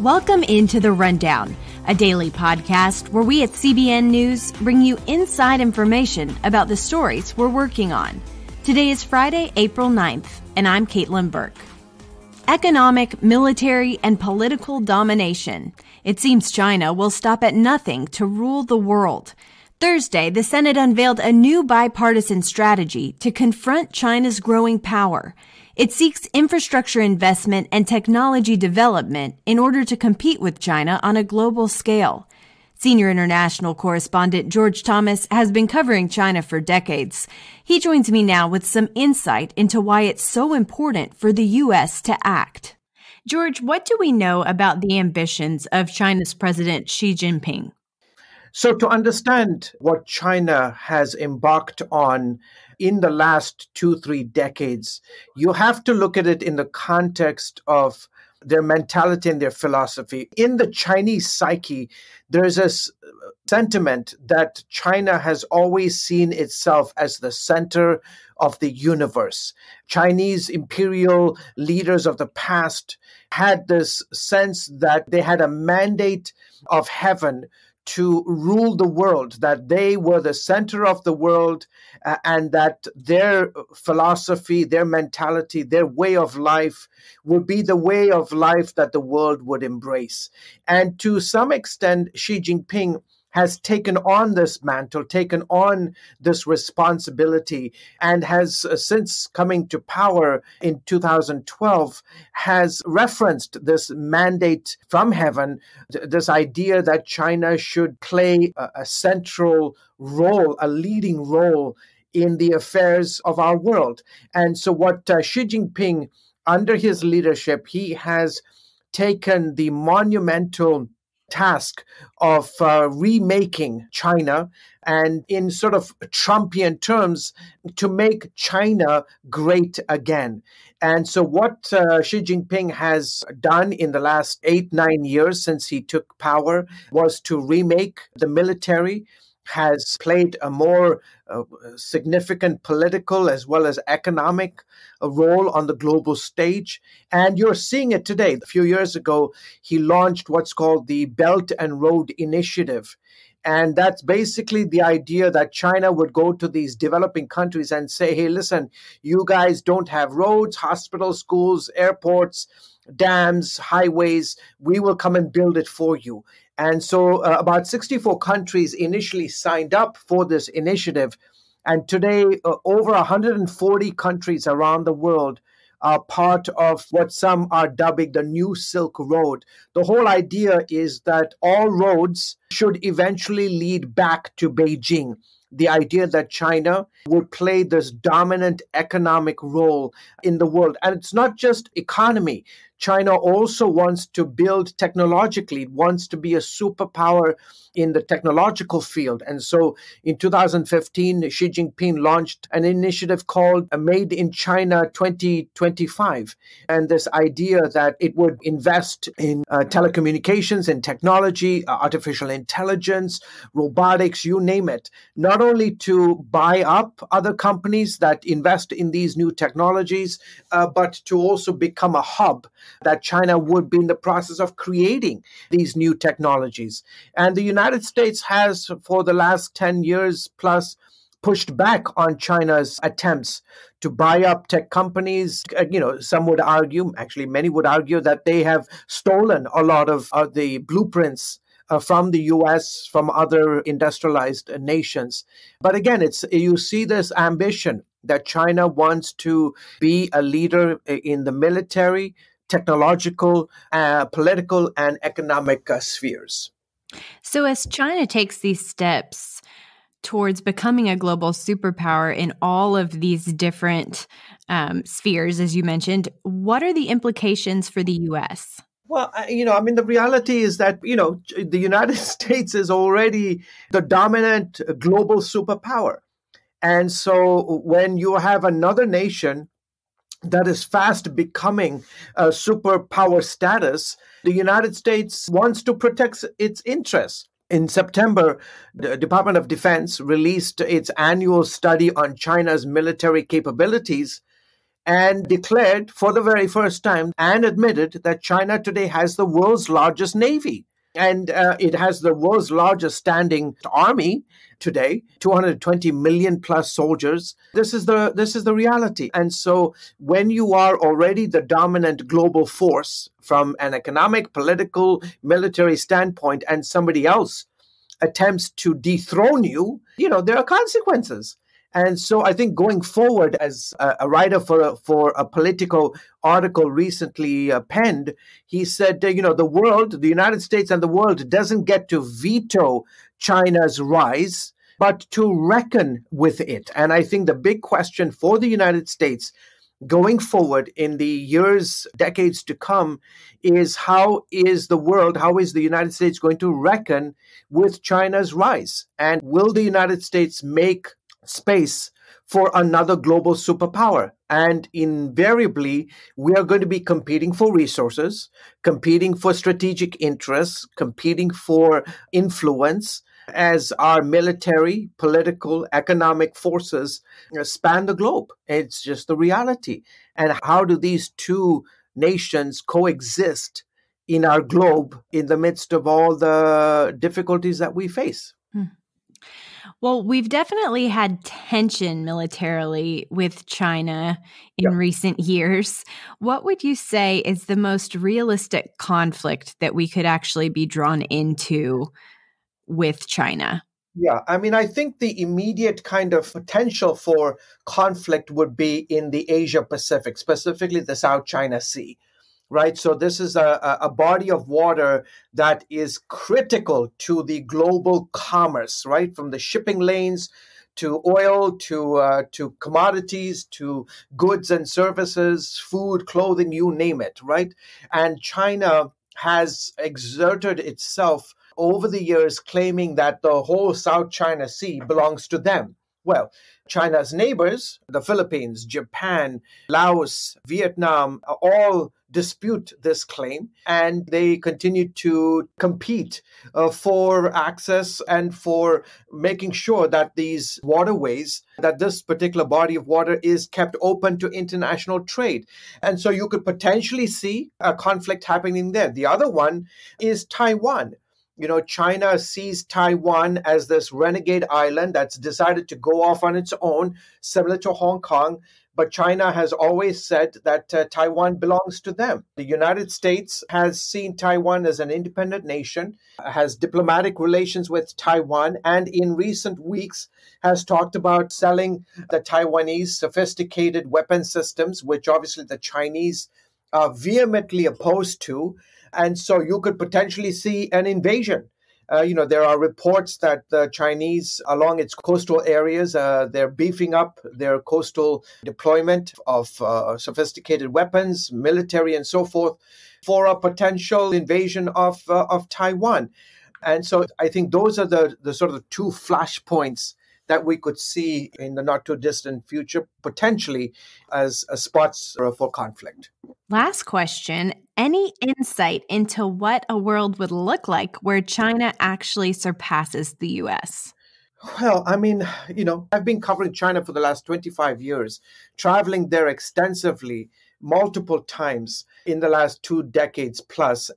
Welcome into The Rundown, a daily podcast where we at CBN News bring you inside information about the stories we're working on. Today is Friday, April 9th, and I'm Caitlin Burke. Economic, military, and political domination. It seems China will stop at nothing to rule the world. Thursday, the Senate unveiled a new bipartisan strategy to confront China's growing power. It seeks infrastructure investment and technology development in order to compete with China on a global scale. Senior international correspondent George Thomas has been covering China for decades. He joins me now with some insight into why it's so important for the U.S. to act. George, what do we know about the ambitions of China's President Xi Jinping? So, to understand what China has embarked on in the last two, three decades, you have to look at it in the context of their mentality and their philosophy. In the Chinese psyche, there's a sentiment that China has always seen itself as the center of the universe. Chinese imperial leaders of the past had this sense that they had a mandate of heaven to rule the world, that they were the center of the world, uh, and that their philosophy, their mentality, their way of life would be the way of life that the world would embrace. And to some extent, Xi Jinping has taken on this mantle, taken on this responsibility, and has uh, since coming to power in 2012 has referenced this mandate from heaven, th- this idea that China should play a, a central role, a leading role in the affairs of our world. And so, what uh, Xi Jinping, under his leadership, he has taken the monumental task of uh, remaking China and, in sort of Trumpian terms, to make China great again. And so, what uh, Xi Jinping has done in the last eight, nine years since he took power was to remake the military has played a more uh, significant political as well as economic uh, role on the global stage. And you're seeing it today. A few years ago, he launched what's called the Belt and Road Initiative. And that's basically the idea that China would go to these developing countries and say, hey, listen, you guys don't have roads, hospitals, schools, airports dams, highways. We will come and build it for you. And so uh, about 64 countries initially signed up for this initiative. And today, uh, over 140 countries around the world are part of what some are dubbing the new Silk Road. The whole idea is that all roads should eventually lead back to Beijing. The idea that China would play this dominant economic role in the world. And it's not just economy, China also wants to build technologically, wants to be a superpower in the technological field. And so in 2015, Xi Jinping launched an initiative called Made in China 2025. And this idea that it would invest in uh, telecommunications and technology, uh, artificial intelligence, robotics, you name it, not only to buy up other companies that invest in these new technologies, uh, but to also become a hub that China would be in the process of creating these new technologies. And the United States has, for the last 10 years plus, pushed back on China's attempts to buy up tech companies. Uh, you know, some would argue, actually, many would argue that they have stolen a lot of uh, the blueprints. Uh, from the US, from other industrialized uh, nations. But again, it's you see this ambition that China wants to be a leader uh, in the military, technological, uh, political, and economic uh, spheres. So, as China takes these steps towards becoming a global superpower in all of these different um, spheres, as you mentioned, what are the implications for the U.S.? Well, you know, I mean, the reality is that, you know, the United States is already the dominant global superpower. And so when you have another nation that is fast becoming a superpower status, the United States wants to protect its interests. In September, the Department of Defense released its annual study on China's military capabilities and declared for the very first time and admitted that China today has the world's largest navy. And uh, it has the world's largest standing army today 220 million plus soldiers this is the this is the reality and so when you are already the dominant global force from an economic political military standpoint and somebody else attempts to dethrone you you know there are consequences and so I think going forward, as a, writer for a, for a political article recently uh, penned, he said, uh, you know, the world, the United States and the world doesn't get to veto China's rise, but to reckon with it. And I think the big question for the United States going forward in the years, decades to come is how is the world, how is the United States going to reckon with China's rise? And will the United States make space for another global superpower. And invariably, we are going to be competing for resources, competing for strategic interests, competing for influence as our military, political, economic forces span the globe. It's just the reality. And how do these two nations coexist in our globe in the midst of all the difficulties that we face? Well, we've definitely had tension militarily with China in yeah. recent years. What would you say is the most realistic conflict that we could actually be drawn into with China? Yeah, I mean, I think the immediate kind of potential for conflict would be in the Asia Pacific, specifically the South China Sea right? So this is a, a body of water that is critical to the global commerce, right? From the shipping lanes to oil, to uh, to commodities, to goods and services, food, clothing, you name it, right? And China has exerted itself over the years, claiming that the whole South China Sea belongs to them. Well, China's neighbors, the Philippines, Japan, Laos, Vietnam, all dispute this claim and they continue to compete uh, for access and for making sure that these waterways that this particular body of water is kept open to international trade and so you could potentially see a conflict happening there the other one is taiwan you know, China sees Taiwan as this renegade island that's decided to go off on its own, similar to Hong Kong, but China has always said that uh, Taiwan belongs to them. The United States has seen Taiwan as an independent nation, has diplomatic relations with Taiwan, and in recent weeks has talked about selling the Taiwanese sophisticated weapon systems, which obviously the Chinese are vehemently opposed to. And so you could potentially see an invasion uh, you know, there are reports that the Chinese along its coastal areas, uh, they're beefing up their coastal deployment of uh, sophisticated weapons, military, and so forth for a potential invasion of, uh, of Taiwan. And so I think those are the, the sort of two flashpoints that we could see in the not too distant future, potentially as spots for conflict. Last question Any insight into what a world would look like where China actually surpasses the US? Well, I mean, you know, I've been covering China for the last 25 years, traveling there extensively multiple times in the last two decades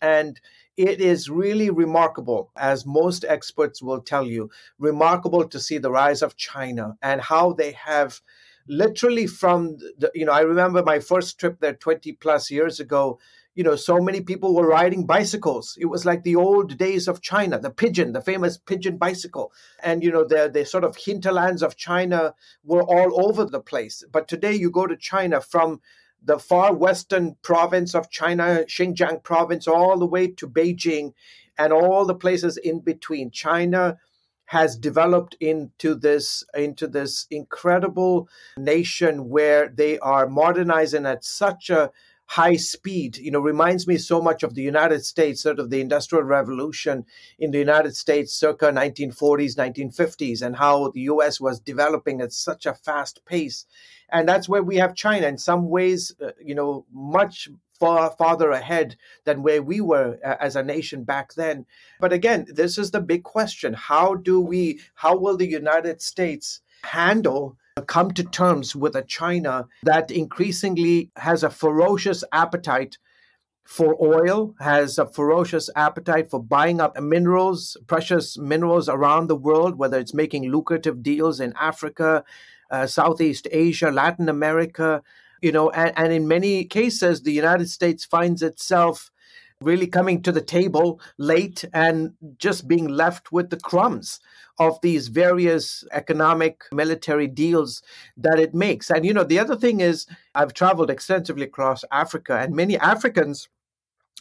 And it is really remarkable, as most experts will tell you, remarkable to see the rise of China and how they have literally from the, you know i remember my first trip there 20 plus years ago you know so many people were riding bicycles it was like the old days of china the pigeon the famous pigeon bicycle and you know the, the sort of hinterlands of china were all over the place but today you go to china from the far western province of China, Xinjiang province, all the way to Beijing, and all the places in between. China has developed into this into this incredible nation where they are modernizing at such a high speed you know reminds me so much of the united states sort of the industrial revolution in the united states circa 1940s 1950s and how the us was developing at such a fast pace and that's where we have china in some ways uh, you know much far farther ahead than where we were uh, as a nation back then but again this is the big question how do we how will the united states handle come to terms with a China that increasingly has a ferocious appetite for oil, has a ferocious appetite for buying up minerals, precious minerals around the world, whether it's making lucrative deals in Africa, uh, Southeast Asia, Latin America, you know, and, and in many cases, the United States finds itself really coming to the table late and just being left with the crumbs of these various economic military deals that it makes. And, you know, the other thing is, I've traveled extensively across Africa, and many Africans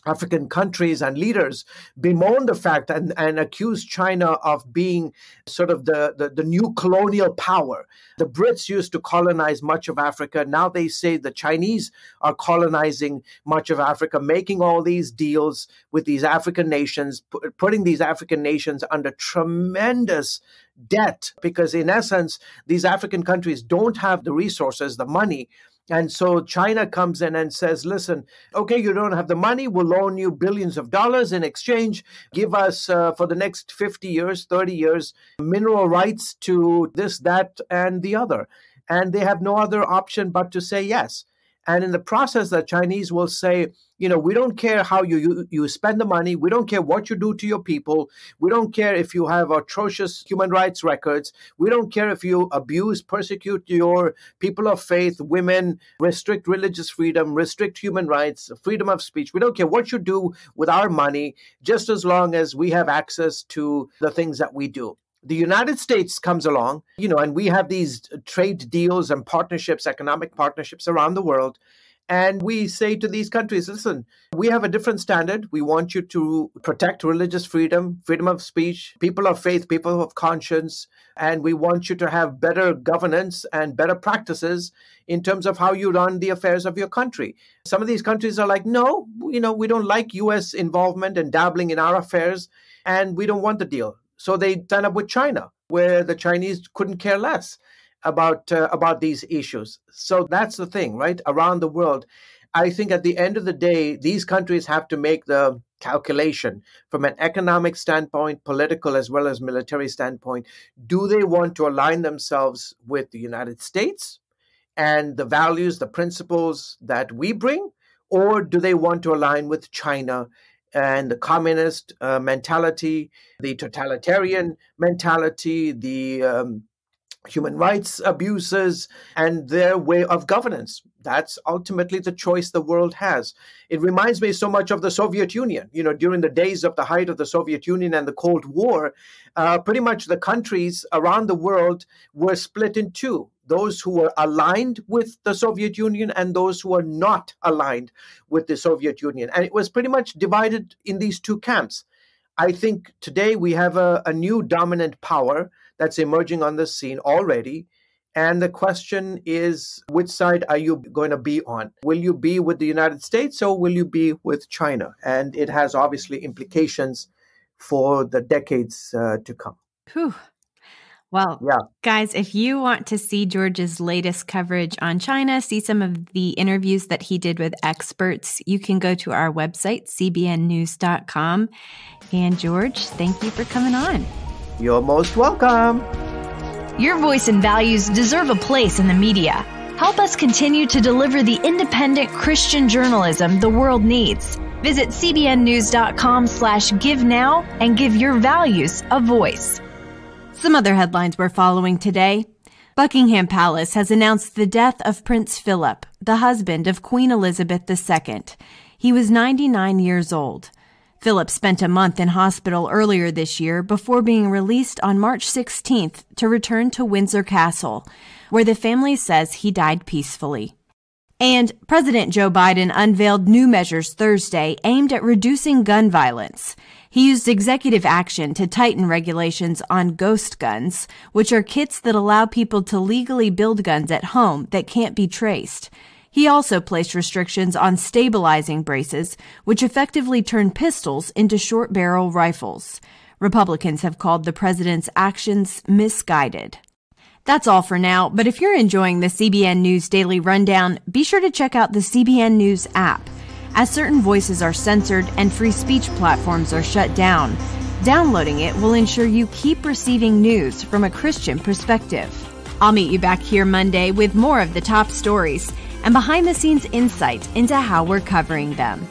African countries and leaders bemoan the fact and, and accuse China of being sort of the, the, the, new colonial power. The Brits used to colonize much of Africa. Now they say the Chinese are colonizing much of Africa, making all these deals with these African nations, putting these African nations under tremendous debt because, in essence, these African countries don't have the resources, the money and so China comes in and says, listen, okay, you don't have the money. We'll loan you billions of dollars in exchange. Give us, uh, for the next 50 years, 30 years, mineral rights to this, that, and the other. And they have no other option but to say yes. And in the process, the Chinese will say, you know, we don't care how you, you, you spend the money. We don't care what you do to your people. We don't care if you have atrocious human rights records. We don't care if you abuse, persecute your people of faith, women, restrict religious freedom, restrict human rights, freedom of speech. We don't care what you do with our money, just as long as we have access to the things that we do the United States comes along, you know, and we have these trade deals and partnerships, economic partnerships around the world. And we say to these countries, listen, we have a different standard. We want you to protect religious freedom, freedom of speech, people of faith, people of conscience, and we want you to have better governance and better practices in terms of how you run the affairs of your country. Some of these countries are like, no, you know, we don't like US involvement and dabbling in our affairs, and we don't want the deal. So they tied up with China, where the Chinese couldn't care less about uh, about these issues. So that's the thing, right? Around the world, I think at the end of the day, these countries have to make the calculation from an economic standpoint, political as well as military standpoint. Do they want to align themselves with the United States and the values, the principles that we bring, or do they want to align with China and the communist uh, mentality, the totalitarian mentality, the um, human rights abuses, and their way of governance. That's ultimately the choice the world has. It reminds me so much of the Soviet Union. You know, during the days of the height of the Soviet Union and the Cold War, uh, pretty much the countries around the world were split in two those who were aligned with the Soviet Union and those who were not aligned with the Soviet Union. And it was pretty much divided in these two camps. I think today we have a, a new dominant power that's emerging on the scene already. And the question is which side are you going to be on? Will you be with the United States or will you be with China? And it has obviously implications for the decades uh, to come. Whew. Well, yeah. guys, if you want to see George's latest coverage on China, see some of the interviews that he did with experts, you can go to our website, cbnnews.com. And George, thank you for coming on. You're most welcome. Your voice and values deserve a place in the media. Help us continue to deliver the independent Christian journalism the world needs. Visit cbnnews.com slash give now and give your values a voice. Some other headlines we're following today. Buckingham Palace has announced the death of Prince Philip, the husband of Queen Elizabeth II. He was 99 years old. Philip spent a month in hospital earlier this year before being released on March 16th to return to Windsor Castle, where the family says he died peacefully. And President Joe Biden unveiled new measures Thursday aimed at reducing gun violence. He used executive action to tighten regulations on ghost guns, which are kits that allow people to legally build guns at home that can't be traced. He also placed restrictions on stabilizing braces, which effectively turn pistols into short barrel rifles. Republicans have called the president's actions misguided. That's all for now, but if you're enjoying the CBN News Daily Rundown, be sure to check out the CBN News app as certain voices are censored and free speech platforms are shut down. Downloading it will ensure you keep receiving news from a Christian perspective. I'll meet you back here Monday with more of the top stories and behind the scenes insight into how we're covering them.